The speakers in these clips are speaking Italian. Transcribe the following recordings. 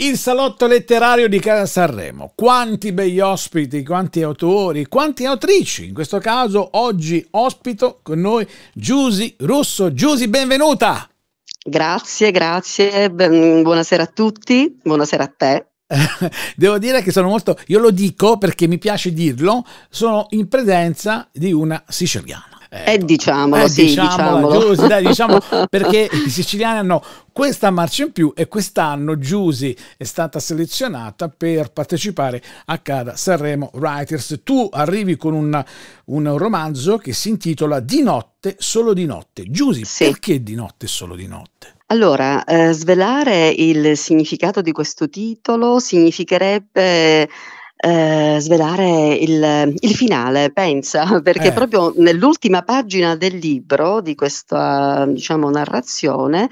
Il salotto letterario di Casa Sanremo. Quanti bei ospiti, quanti autori, quante autrici. In questo caso oggi ospito con noi Giusy Russo. Giusy, benvenuta. Grazie, grazie. Buonasera a tutti, buonasera a te. Devo dire che sono molto, io lo dico perché mi piace dirlo, sono in presenza di una siciliana. Eh, eh diciamolo, eh, sì, diciamolo, diciamolo. dai, diciamo, perché i siciliani hanno questa marcia in più e quest'anno Giusy è stata selezionata per partecipare a Cada Sanremo Writers. Tu arrivi con un, un romanzo che si intitola Di notte, solo di notte. Giusy, sì. perché di notte, solo di notte? Allora, eh, svelare il significato di questo titolo significherebbe eh, svelare il, il, finale, pensa, perché eh. proprio nell'ultima pagina del libro, di questa diciamo, narrazione,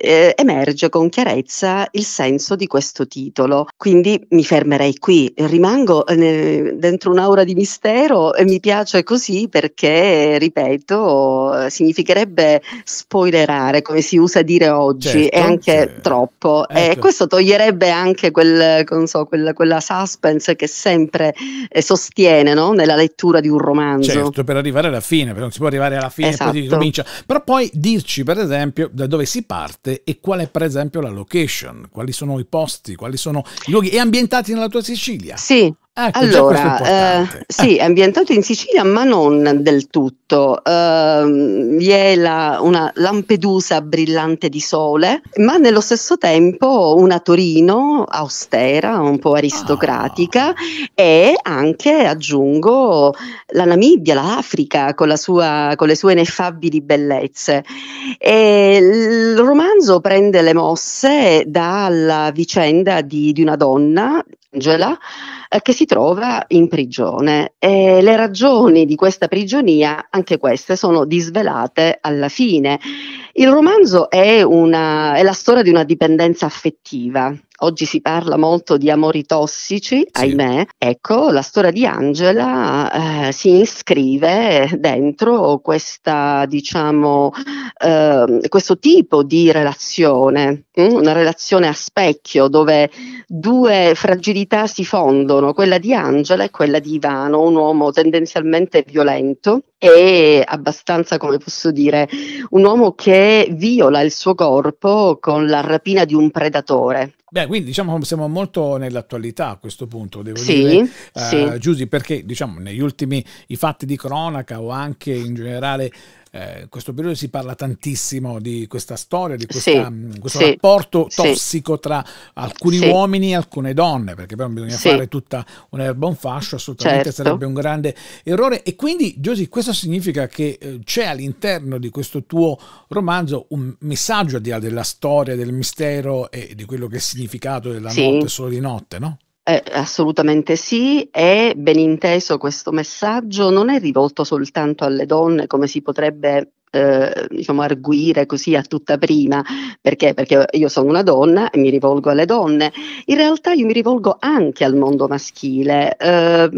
eh, emerge con chiarezza il senso di questo titolo. Quindi mi fermerei qui, rimango eh, dentro un'aura di mistero e mi piace così perché, ripeto, significherebbe spoilerare, come si usa dire oggi, certo, e anche certo. troppo. Ecco. E questo toglierebbe anche quel, so, quella, quella suspense che sempre eh, sostiene no? nella lettura di un romanzo. Certo, per arrivare alla fine, perché non si può arrivare alla fine esatto. e poi si ricomincia. Esatto. Però poi dirci per esempio da dove si parte e qual è per esempio la location, quali sono i posti, quali sono i luoghi e ambientati nella tua Sicilia. Sì, Ecco, allora, eh, sì, è ambientato in Sicilia, ma non del tutto. Uh, vi è la, una Lampedusa brillante di sole, ma nello stesso tempo una Torino austera, un po' aristocratica, oh. e anche, aggiungo, la Namibia, l'Africa con, la sua, con le sue ineffabili bellezze. E il romanzo prende le mosse dalla vicenda di, di una donna Angela eh, che si trova in prigione e le ragioni di questa prigionia, anche queste, sono disvelate alla fine. Il romanzo è, una, è la storia di una dipendenza affettiva. Oggi si parla molto di amori tossici, sì. ahimè. Ecco, la storia di Angela eh, si iscrive dentro questa, diciamo, eh, questo tipo di relazione, mh? Mm? una relazione a specchio dove due fragilità si fondono, quella di Angela e quella di Ivano, un uomo tendenzialmente violento e abbastanza, come posso dire, un uomo che viola il suo corpo con la rapina di un predatore. Beh, quindi diciamo siamo molto nell'attualità a questo punto, devo sì, dire, sì. Uh, Giusy, perché diciamo negli ultimi i fatti di cronaca o anche in generale eh, questo periodo si parla tantissimo di questa storia, di questa, sì, mm, questo sì, rapporto tossico sì. tra alcuni uomini e alcune donne, perché poi bisogna fare tutta un'erba un fascio, assolutamente certo. sarebbe un grande errore. E quindi, Giosi, questo significa che eh, c'è all'interno di questo tuo romanzo un messaggio al di là della storia, del mistero e di quello che è il significato della notte solo di notte, no? Eh, assolutamente sì, e ben inteso questo messaggio non è rivolto soltanto alle donne come si potrebbe eh, diciamo, arguire così a tutta prima, perché? Perché io sono una donna e mi rivolgo alle donne, in realtà io mi rivolgo anche al mondo maschile, eh,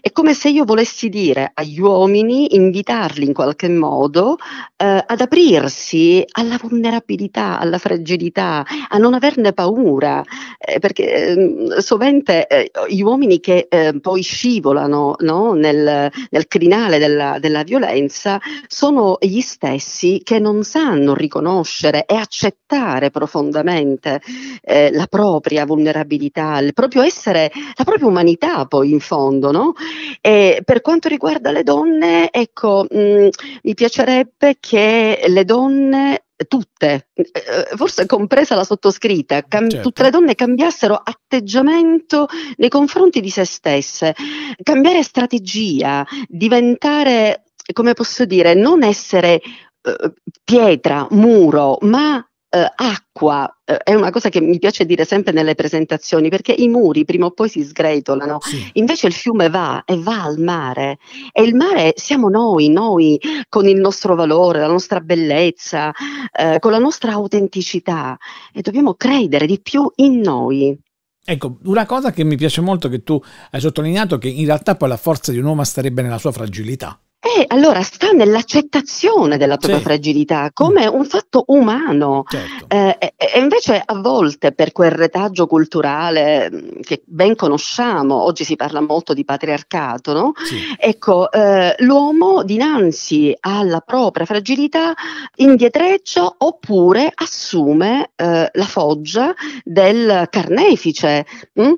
è come se io volessi dire agli uomini, invitarli in qualche modo eh, ad aprirsi alla vulnerabilità, alla fragilità a non averne paura, eh, perché ehm, eh, sovente gli uomini che ehm, poi scivolano no, nel, nel, crinale della, della violenza sono gli stessi che non sanno riconoscere e accettare profondamente eh, la propria vulnerabilità, il proprio essere, la propria umanità poi in fondo. No? E per quanto riguarda le donne, ecco, mh, mm, mi piacerebbe che le donne tutte, eh, forse compresa la sottoscritta, cam- certo. tutte le donne cambiassero atteggiamento nei confronti di se stesse, cambiare strategia, diventare, come posso dire, non essere eh, pietra, muro, ma eh, acqua, eh, è una cosa che mi piace dire sempre nelle presentazioni, perché i muri prima o poi si sgretolano, sì. invece il fiume va e va al mare e il mare siamo noi, noi con il nostro valore, la nostra bellezza, eh, con la nostra autenticità e dobbiamo credere di più in noi. Ecco, una cosa che mi piace molto che tu hai sottolineato, che in realtà poi la forza di un uomo starebbe nella sua fragilità. Eh, allora sta nell'accettazione della propria sì. fragilità mm. come un fatto umano. Certo. Eh, e, invece a volte per quel retaggio culturale mm, che ben conosciamo, oggi si parla molto di patriarcato, no? sì. ecco, eh, l'uomo dinanzi alla propria fragilità indietreggia oppure assume eh, la foggia del carnefice, mh? Mm?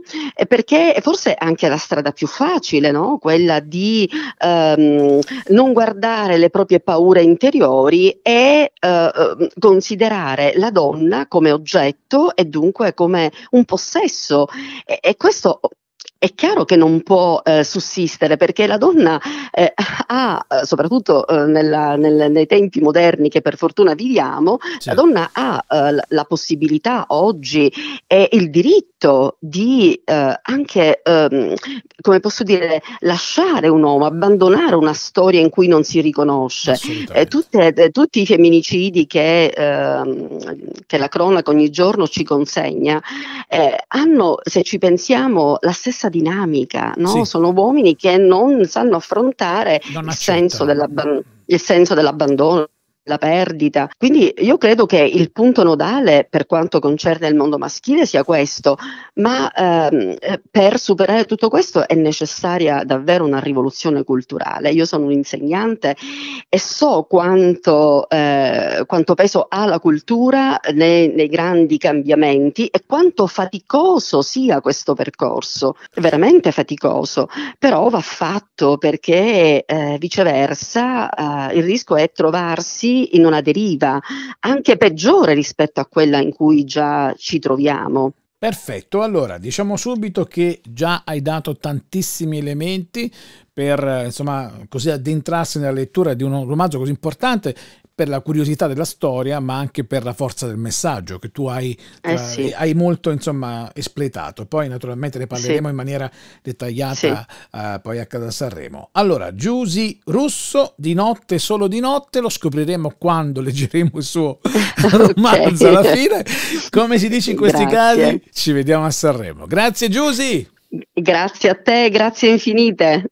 perché forse è anche la strada più facile, no? quella di... Ehm, non guardare le proprie paure interiori e eh, ehm, considerare la donna come oggetto e dunque come un possesso. E, e questo è chiaro che non può eh, sussistere perché la donna eh, ha, eh, soprattutto eh, nella, nel, nei tempi moderni che per fortuna viviamo, sì. la donna ha eh, la possibilità oggi e il diritto di eh, anche, ehm, come posso dire, lasciare un uomo, abbandonare una storia in cui non si riconosce. Tutte, tutti i femminicidi che, ehm, che, la cronaca ogni giorno ci consegna hanno, se ci pensiamo, la stessa dinamica, no? sì. sono uomini che non sanno affrontare il, senso il senso dell'abbandono la perdita. Quindi io credo che il punto nodale per quanto concerne il mondo maschile sia questo, ma ehm, eh, per superare tutto questo è necessaria davvero una rivoluzione culturale. Io sono un insegnante e so quanto, eh, quanto peso ha la cultura nei, nei grandi cambiamenti e quanto faticoso sia questo percorso, veramente faticoso, però va fatto perché eh, viceversa eh, il rischio è trovarsi in una deriva anche peggiore rispetto a quella in cui già ci troviamo. Perfetto, allora diciamo subito che già hai dato tantissimi elementi per eh, insomma, così addentrarsi nella lettura di un romanzo così importante per la curiosità della storia, ma anche per la forza del messaggio che tu hai, eh, eh sì. hai molto insomma, espletato. Poi naturalmente ne parleremo sì. in maniera dettagliata sì. uh, poi a casa Sanremo. Allora, Giusy Russo, di notte, solo di notte, lo scopriremo quando leggeremo il suo romanzo alla fine. Come si dice in questi grazie. casi, ci vediamo a Sanremo. Grazie Giusy! Grazie a te, grazie infinite.